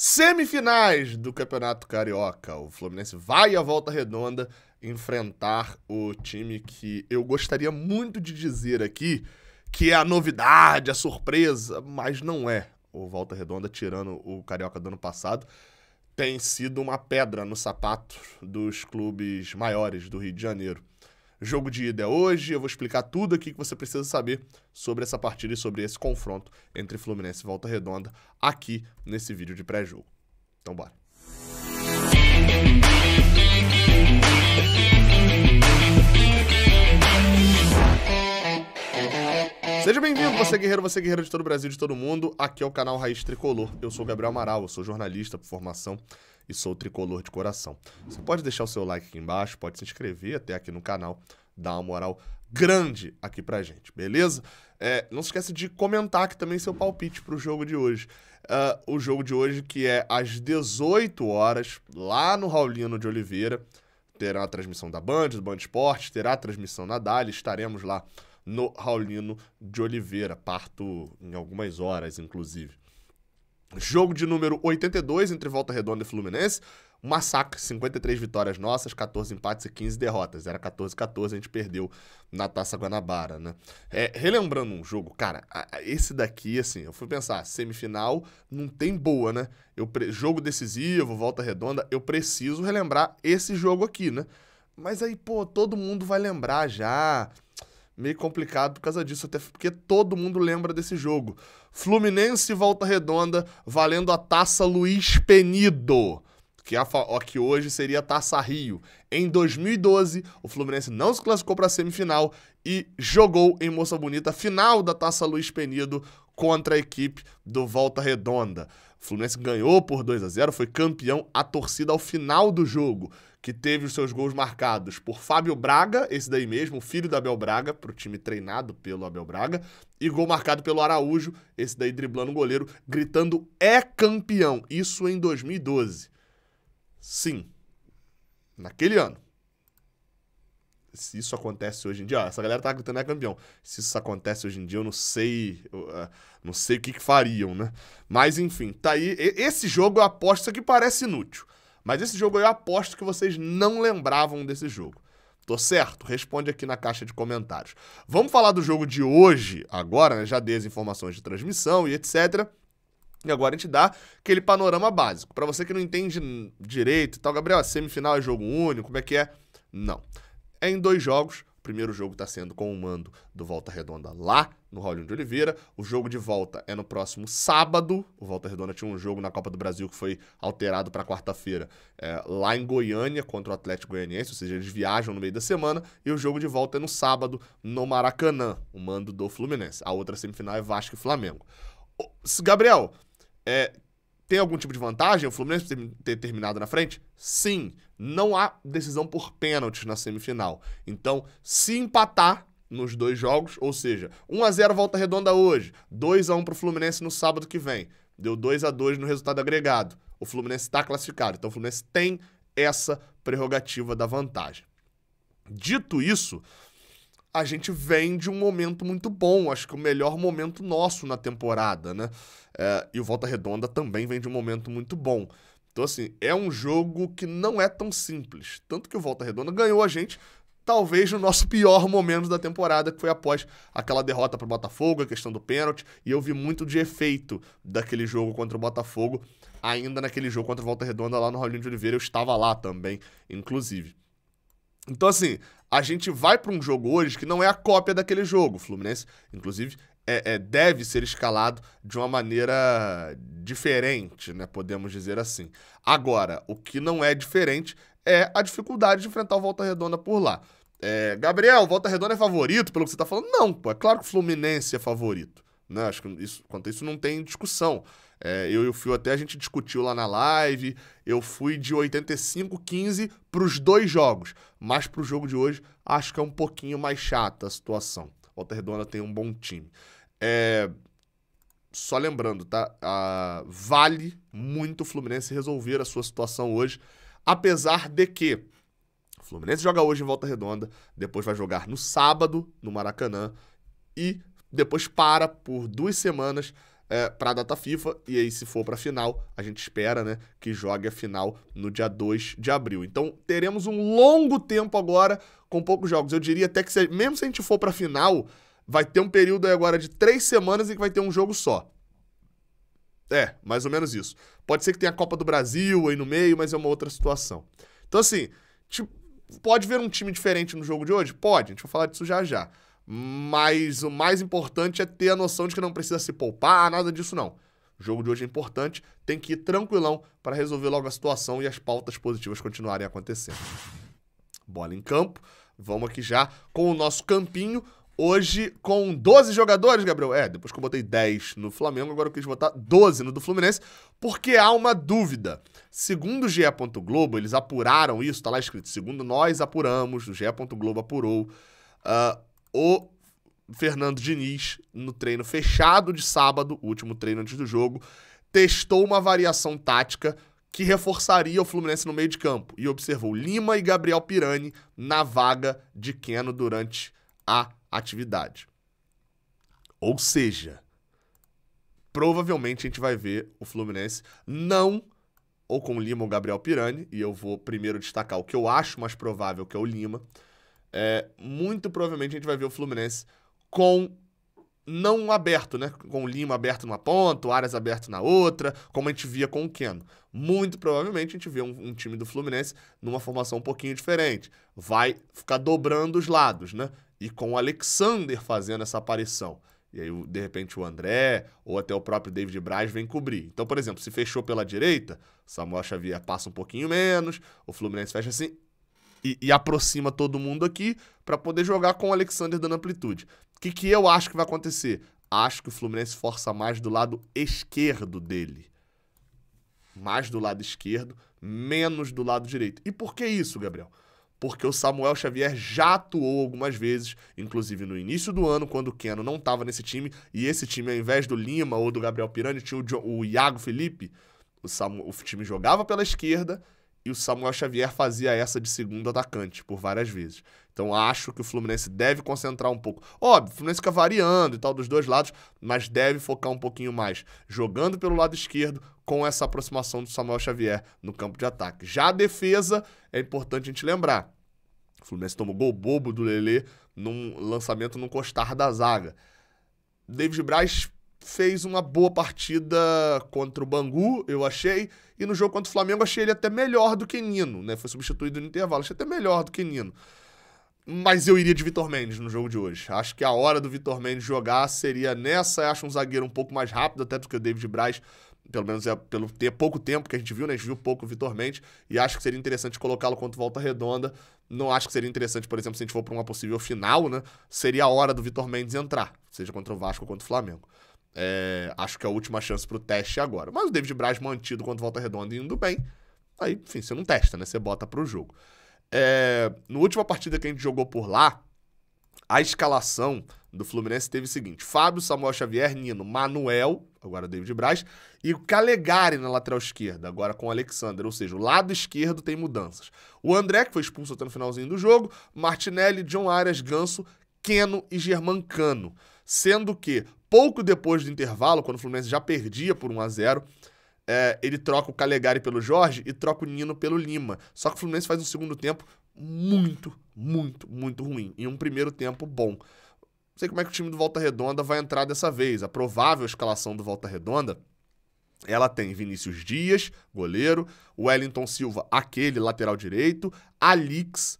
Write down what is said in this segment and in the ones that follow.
Semifinais do Campeonato Carioca. O Fluminense vai à volta redonda enfrentar o time que eu gostaria muito de dizer aqui que é a novidade, a surpresa, mas não é. O Volta Redonda, tirando o Carioca do ano passado, tem sido uma pedra no sapato dos clubes maiores do Rio de Janeiro. Jogo de ida é hoje, eu vou explicar tudo aqui que você precisa saber sobre essa partida e sobre esse confronto entre Fluminense e Volta Redonda aqui nesse vídeo de pré-jogo. Então bora. Seja bem-vindo, você guerreiro, você guerreiro de todo o Brasil, de todo mundo. Aqui é o canal Raiz Tricolor. Eu sou Gabriel Amaral, eu sou jornalista por formação, e sou tricolor de coração. Você pode deixar o seu like aqui embaixo, pode se inscrever até aqui no canal, dar uma moral grande aqui pra gente, beleza? É, não se esquece de comentar aqui também seu palpite pro jogo de hoje. Uh, o jogo de hoje que é às 18 horas, lá no Raulino de Oliveira. Terá a transmissão da Band, do Band Esporte, terá a transmissão na Dali, estaremos lá no Raulino de Oliveira. Parto em algumas horas, inclusive. Jogo de número 82 entre Volta Redonda e Fluminense. massacre, 53 vitórias nossas, 14 empates e 15 derrotas. Era 14-14, a gente perdeu na Taça Guanabara, né? É, relembrando um jogo, cara, a, a, esse daqui, assim, eu fui pensar, semifinal não tem boa, né? Eu, jogo decisivo, volta redonda, eu preciso relembrar esse jogo aqui, né? Mas aí, pô, todo mundo vai lembrar já meio complicado por causa disso, até porque todo mundo lembra desse jogo. Fluminense e Volta Redonda valendo a taça Luiz Penido. Que, é a, que hoje seria a Taça Rio. Em 2012, o Fluminense não se classificou para a semifinal e jogou em Moça Bonita, final da Taça Luiz Penido, contra a equipe do Volta Redonda. O Fluminense ganhou por 2 a 0, foi campeão. A torcida ao final do jogo que teve os seus gols marcados por Fábio Braga, esse daí mesmo, filho do Abel Braga, para o time treinado pelo Abel Braga, e gol marcado pelo Araújo, esse daí driblando o goleiro, gritando é campeão, isso em 2012. Sim, naquele ano. Se isso acontece hoje em dia, ó, essa galera tá gritando é campeão. Se isso acontece hoje em dia, eu não sei, eu, uh, não sei o que, que fariam, né? Mas enfim, tá aí. Esse jogo eu aposto que parece inútil. Mas esse jogo eu aposto que vocês não lembravam desse jogo. Tô certo? Responde aqui na caixa de comentários. Vamos falar do jogo de hoje, agora, né? Já dei as informações de transmissão e etc. E agora a gente dá aquele panorama básico. Para você que não entende direito e tal, Gabriel, é semifinal é jogo único, como é que é? Não. É em dois jogos, primeiro jogo está sendo com o mando do Volta Redonda lá no Raulino de Oliveira. O jogo de volta é no próximo sábado. O Volta Redonda tinha um jogo na Copa do Brasil que foi alterado para quarta-feira é, lá em Goiânia contra o Atlético Goianiense, ou seja, eles viajam no meio da semana. E o jogo de volta é no sábado no Maracanã, o mando do Fluminense. A outra semifinal é Vasco e Flamengo. Gabriel, é, tem algum tipo de vantagem o Fluminense ter terminado na frente? Sim. Não há decisão por pênaltis na semifinal. Então, se empatar nos dois jogos, ou seja, 1 a 0 volta redonda hoje, 2 a 1 para o Fluminense no sábado que vem, deu 2 a 2 no resultado agregado. O Fluminense está classificado. Então, o Fluminense tem essa prerrogativa da vantagem. Dito isso, a gente vem de um momento muito bom, acho que o melhor momento nosso na temporada, né? É, e o Volta Redonda também vem de um momento muito bom. Então, assim, é um jogo que não é tão simples. Tanto que o Volta Redonda ganhou a gente, talvez, no nosso pior momento da temporada, que foi após aquela derrota para o Botafogo, a questão do pênalti. E eu vi muito de efeito daquele jogo contra o Botafogo, ainda naquele jogo contra o Volta Redonda lá no Rolinho de Oliveira. Eu estava lá também, inclusive. Então, assim, a gente vai para um jogo hoje que não é a cópia daquele jogo. O Fluminense, inclusive, é, é, deve ser escalado de uma maneira diferente, né? Podemos dizer assim. Agora, o que não é diferente é a dificuldade de enfrentar o Volta Redonda por lá. É, Gabriel, Volta Redonda é favorito pelo que você está falando? Não, pô. É claro que o Fluminense é favorito. Né? Acho que isso, quanto a isso não tem discussão. É, eu e o Fio até a gente discutiu lá na live. Eu fui de 85-15 para os dois jogos. Mas para o jogo de hoje, acho que é um pouquinho mais chata a situação. Volta Redonda tem um bom time. É, só lembrando, tá? vale muito o Fluminense resolver a sua situação hoje. Apesar de que o Fluminense joga hoje em Volta Redonda, depois vai jogar no sábado, no Maracanã, e depois para por duas semanas é, para a data FIFA. E aí, se for para a final, a gente espera né, que jogue a final no dia 2 de abril. Então, teremos um longo tempo agora com poucos jogos. Eu diria até que, se, mesmo se a gente for para a final, vai ter um período aí agora de três semanas em que vai ter um jogo só. É, mais ou menos isso. Pode ser que tenha a Copa do Brasil aí no meio, mas é uma outra situação. Então, assim, tipo, pode ver um time diferente no jogo de hoje? Pode, a gente vai falar disso já já. Mas o mais importante é ter a noção de que não precisa se poupar, nada disso não. O jogo de hoje é importante, tem que ir tranquilão para resolver logo a situação e as pautas positivas continuarem acontecendo. Bola em campo, vamos aqui já com o nosso campinho. Hoje com 12 jogadores, Gabriel. É, depois que eu botei 10 no Flamengo, agora eu quis botar 12 no do Fluminense, porque há uma dúvida. Segundo o GE. Globo, eles apuraram isso, tá lá escrito. Segundo nós apuramos, o GE. Globo apurou. Uh, o Fernando Diniz, no treino fechado de sábado, último treino antes do jogo, testou uma variação tática que reforçaria o Fluminense no meio de campo e observou Lima e Gabriel Pirani na vaga de Keno durante a atividade. Ou seja, provavelmente a gente vai ver o Fluminense não ou com Lima ou Gabriel Pirani, e eu vou primeiro destacar o que eu acho mais provável que é o Lima é, muito provavelmente a gente vai ver o Fluminense com não aberto, né? Com o Lima aberto numa ponta, o Arias aberto na outra, como a gente via com o Keno. Muito provavelmente a gente vê um, um, time do Fluminense numa formação um pouquinho diferente. Vai ficar dobrando os lados, né? E com o Alexander fazendo essa aparição. E aí, de repente, o André ou até o próprio David Braz vem cobrir. Então, por exemplo, se fechou pela direita, Samuel Xavier passa um pouquinho menos, o Fluminense fecha assim e, e aproxima todo mundo aqui para poder jogar com o Alexander dando amplitude. O que, que eu acho que vai acontecer? Acho que o Fluminense força mais do lado esquerdo dele. Mais do lado esquerdo, menos do lado direito. E por que isso, Gabriel? porque o Samuel Xavier já atuou algumas vezes, inclusive no início do ano, quando o Keno não estava nesse time, e esse time, ao invés do Lima ou do Gabriel Pirani, tinha o, jo o Iago Felipe. O, o time jogava pela esquerda e o Samuel Xavier fazia essa de segundo atacante por várias vezes. Então acho que o Fluminense deve concentrar um pouco. Óbvio, o Fluminense fica variando e tal dos dois lados, mas deve focar um pouquinho mais jogando pelo lado esquerdo com essa aproximação do Samuel Xavier no campo de ataque. Já a defesa, é importante a gente lembrar. O Fluminense tomou gol bobo do Lelê num lançamento no costar da zaga. David Braz fez uma boa partida contra o Bangu, eu achei. E no jogo contra o Flamengo, achei ele até melhor do que Nino, né? Foi substituído no intervalo, achei até melhor do que Nino. Mas eu iria de Vitor Mendes no jogo de hoje. Acho que a hora do Vitor Mendes jogar seria nessa. Acho um zagueiro um pouco mais rápido, até do que o David Braz. Pelo menos é pelo ter pouco tempo que a gente viu, né? A gente viu pouco o Vitor Mendes. E acho que seria interessante colocá-lo contra Volta Redonda. Não acho que seria interessante, por exemplo, se a gente for para uma possível final, né? Seria a hora do Vitor Mendes entrar, seja contra o Vasco ou contra o Flamengo. É, acho que é a última chance pro teste agora. Mas o David Braz mantido quanto volta redonda e indo bem. Aí, enfim, você não testa, né? Você bota pro jogo. É, no última partida que a gente jogou por lá, a escalação do Fluminense teve o seguinte: Fábio, Samuel Xavier, Nino, Manuel, agora David Braz, e o Calegari na lateral esquerda, agora com o Alexander. Ou seja, o lado esquerdo tem mudanças. O André, que foi expulso até no finalzinho do jogo, Martinelli, John Arias, Ganso, Keno e Germancano. Sendo que Pouco depois do intervalo, quando o Fluminense já perdia por 1 a 0 é, ele troca o Calegari pelo Jorge e troca o Nino pelo Lima. Só que o Fluminense faz um segundo tempo muito, muito, muito ruim. E um primeiro tempo bom. Não sei como é que o time do Volta Redonda vai entrar dessa vez. A provável escalação do Volta Redonda ela tem Vinícius Dias, goleiro, Wellington Silva, aquele lateral direito, Alix,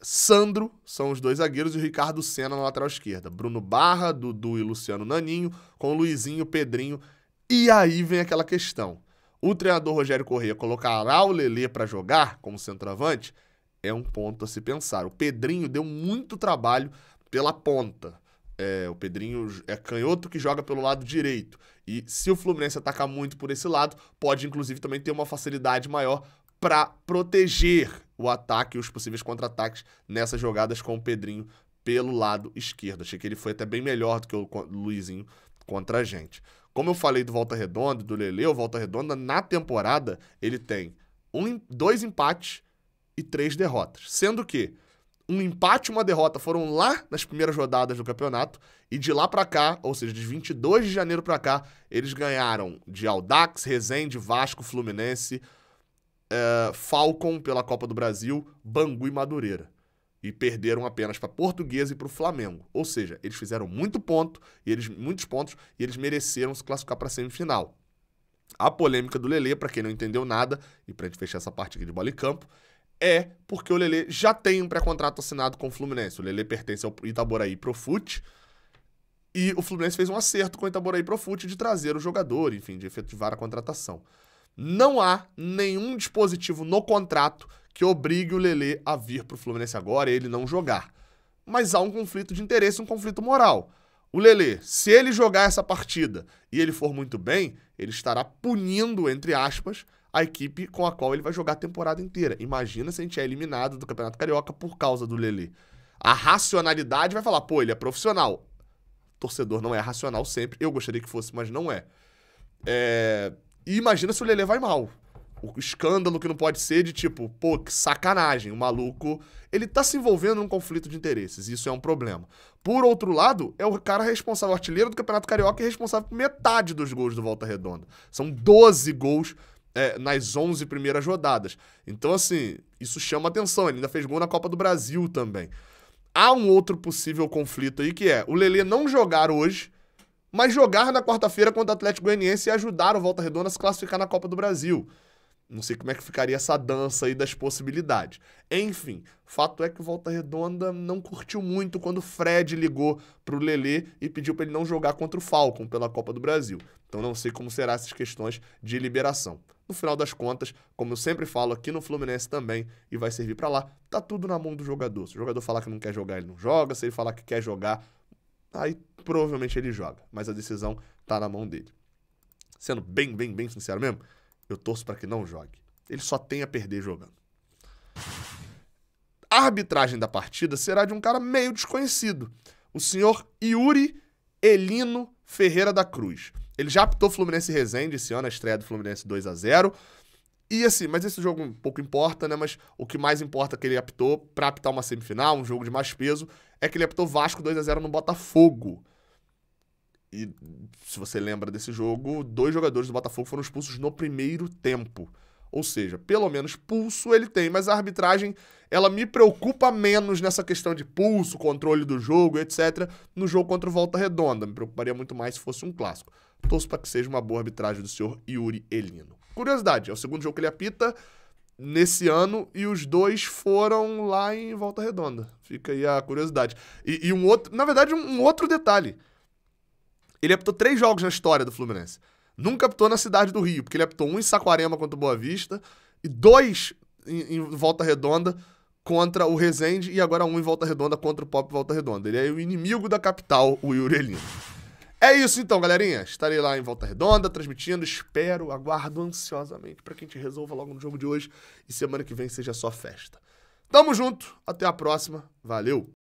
Sandro são os dois zagueiros e o Ricardo Senna na lateral esquerda. Bruno Barra, Dudu e Luciano Naninho, com Luizinho, Pedrinho. E aí vem aquela questão. O treinador Rogério Corrêa colocará o Lelê para jogar como centroavante? É um ponto a se pensar. O Pedrinho deu muito trabalho pela ponta. É, o Pedrinho é canhoto que joga pelo lado direito. E se o Fluminense atacar muito por esse lado, pode inclusive também ter uma facilidade maior para proteger o ataque e os possíveis contra-ataques nessas jogadas com o Pedrinho pelo lado esquerdo. Achei que ele foi até bem melhor do que o Luizinho contra a gente. Como eu falei do Volta Redonda, do Leleu, Volta Redonda, na temporada ele tem um, dois empates e três derrotas. Sendo que um empate e uma derrota foram lá nas primeiras rodadas do campeonato e de lá para cá, ou seja, de 22 de janeiro para cá, eles ganharam de Aldax, Resende, Vasco, Fluminense, Falcon pela Copa do Brasil, Bangu e Madureira. E perderam apenas para Portuguesa e para o Flamengo. Ou seja, eles fizeram muito ponto, e eles, muitos pontos e eles mereceram se classificar para a semifinal. A polêmica do Lele, para quem não entendeu nada, e para a gente fechar essa parte aqui de bola e campo, é porque o Lele já tem um pré-contrato assinado com o Fluminense. O Lele pertence ao Itaboraí Profute. E o Fluminense fez um acerto com o Itaboraí Profute de trazer o jogador, enfim, de efetivar a contratação. Não há nenhum dispositivo no contrato que obrigue o Lele a vir para o Fluminense agora e ele não jogar. Mas há um conflito de interesse, um conflito moral. O Lele, se ele jogar essa partida e ele for muito bem, ele estará punindo, entre aspas, a equipe com a qual ele vai jogar a temporada inteira. Imagina se a gente é eliminado do Campeonato Carioca por causa do Lele. A racionalidade vai falar, pô, ele é profissional. torcedor não é racional sempre. Eu gostaria que fosse, mas não é. É e imagina se o Lele vai mal. O escândalo que não pode ser de tipo, pô, que sacanagem, o maluco. Ele tá se envolvendo num conflito de interesses, isso é um problema. Por outro lado, é o cara responsável, o artilheiro do Campeonato Carioca, é responsável por metade dos gols do Volta Redonda. São 12 gols é, nas 11 primeiras rodadas. Então, assim, isso chama atenção. Ele ainda fez gol na Copa do Brasil também. Há um outro possível conflito aí que é o Lelê não jogar hoje mas jogar na quarta-feira contra o Atlético Goianiense e ajudar o Volta Redonda a se classificar na Copa do Brasil. Não sei como é que ficaria essa dança aí das possibilidades. Enfim, fato é que o Volta Redonda não curtiu muito quando o Fred ligou pro Lelê e pediu para ele não jogar contra o Falcon pela Copa do Brasil. Então não sei como serão essas questões de liberação. No final das contas, como eu sempre falo aqui no Fluminense também, e vai servir para lá, tá tudo na mão do jogador. Se o jogador falar que não quer jogar, ele não joga. Se ele falar que quer jogar, aí provavelmente ele joga, mas a decisão tá na mão dele. Sendo bem, bem, bem sincero mesmo, eu torço para que não jogue. Ele só tem a perder jogando. A arbitragem da partida será de um cara meio desconhecido, o senhor Yuri Elino Ferreira da Cruz. Ele já apitou Fluminense Resende esse ano, a estreia do Fluminense 2 a 0 e assim, mas esse jogo um pouco importa, né? Mas o que mais importa é que ele apitou para apitar uma semifinal, um jogo de mais peso, é que ele apitou Vasco 2 a 0 no Botafogo. E se você lembra desse jogo, dois jogadores do Botafogo foram expulsos no primeiro tempo. Ou seja, pelo menos pulso ele tem, mas a arbitragem ela me preocupa menos nessa questão de pulso, controle do jogo, etc. No jogo contra o Volta Redonda, me preocuparia muito mais se fosse um clássico. Torço para que seja uma boa arbitragem do senhor Yuri Elino. Curiosidade, é o segundo jogo que ele apita nesse ano e os dois foram lá em Volta Redonda. Fica aí a curiosidade. E, e um outro, na verdade, um, um, outro detalhe. Ele apitou três jogos na história do Fluminense. Nunca apitou na cidade do Rio, porque ele apitou um em Saquarema contra o Boa Vista e dois em, em Volta Redonda contra o Rezende e agora um em Volta Redonda contra o Pop Volta Redonda. Ele é o inimigo da capital, o Yuri Elino. É isso então, galerinha. Estarei lá em Volta Redonda, transmitindo. Espero, aguardo ansiosamente para que a gente resolva logo no jogo de hoje e semana que vem seja só festa. Tamo junto, até a próxima. Valeu!